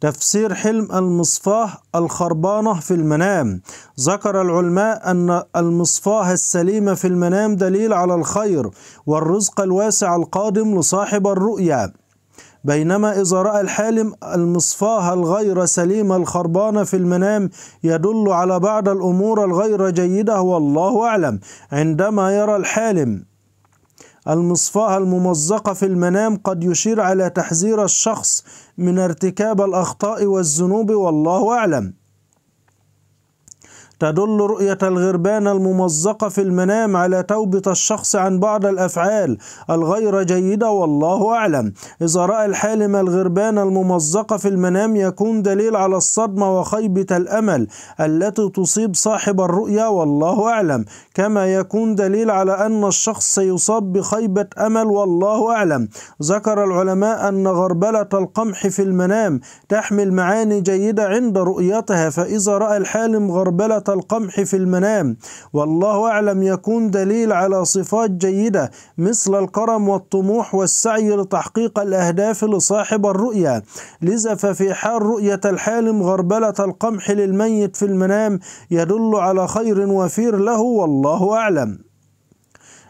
تفسير حلم المصفاه الخربانة في المنام ذكر العلماء أن المصفاه السليمة في المنام دليل على الخير والرزق الواسع القادم لصاحب الرؤيا بينما إذا رأى الحالم المصفاه الغير سليمة الخربانة في المنام يدل على بعض الأمور الغير جيدة والله أعلم عندما يرى الحالم المصفاة الممزقة في المنام قد يشير على تحذير الشخص من ارتكاب الأخطاء والذنوب والله أعلم تدل رؤية الغربان الممزقة في المنام على توبة الشخص عن بعض الأفعال الغير جيدة والله أعلم إذا رأى الحالم الغربان الممزقة في المنام يكون دليل على الصدمة وخيبة الأمل التي تصيب صاحب الرؤية والله أعلم كما يكون دليل على أن الشخص سيصاب بخيبة أمل والله أعلم ذكر العلماء أن غربلة القمح في المنام تحمل معاني جيدة عند رؤيتها فإذا رأى الحالم غربلة القمح في المنام والله أعلم يكون دليل على صفات جيدة مثل الكرم والطموح والسعي لتحقيق الأهداف لصاحب الرؤية لذا ففي حال رؤية الحالم غربلة القمح للميت في المنام يدل على خير وفير له والله أعلم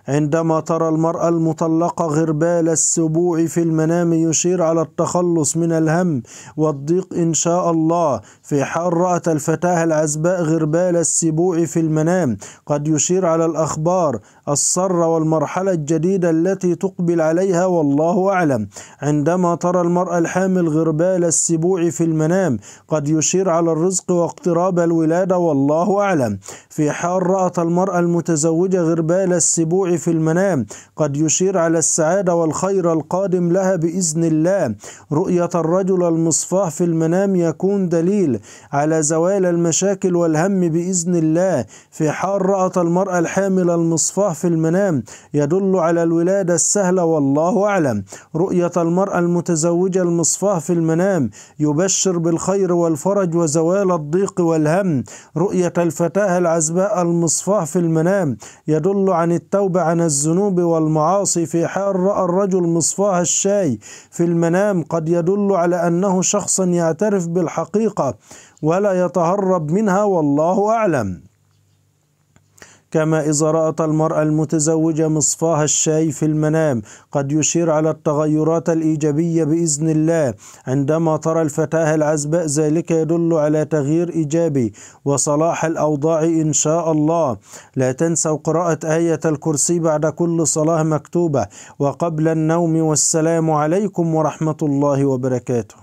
عندما ترى المرأة المطلقة غربال السبوع في المنام يشير على التخلص من الهم والضيق إن شاء الله في حال رأت الفتاة العزباء غربال السبوع في المنام قد يشير على الأخبار السر والمرحلة الجديدة التي تقبل عليها والله أعلم عندما ترى المرأة الحامل غربال السبوع في المنام قد يشير على الرزق واقتراب الولادة والله أعلم في حال رأت المرأة المتزوجة غربال السبوع في المنام قد يشير على السعادة والخير القادم لها بإذن الله رؤية الرجل المصفاه في المنام يكون دليل على زوال المشاكل والهم بإذن الله في حال رأت المرأة الحامل المصفاه في المنام يدل على الولادة السهلة والله أعلم رؤية المرأة المتزوجة المصفاه في المنام يبشر بالخير والفرج وزوال الضيق والهم رؤية الفتاة العزباء المصفاه في المنام يدل عن التوبة عن الذنوب والمعاصي في حال رأى الرجل مصفاه الشاي في المنام قد يدل على أنه شخصا يعترف بالحقيقة ولا يتهرب منها والله أعلم كما إذا رأت المرأة المتزوجة مصفاها الشاي في المنام قد يشير على التغيرات الإيجابية بإذن الله عندما ترى الفتاة العزباء ذلك يدل على تغيير إيجابي وصلاح الأوضاع إن شاء الله لا تنسوا قراءة آية الكرسي بعد كل صلاة مكتوبة وقبل النوم والسلام عليكم ورحمة الله وبركاته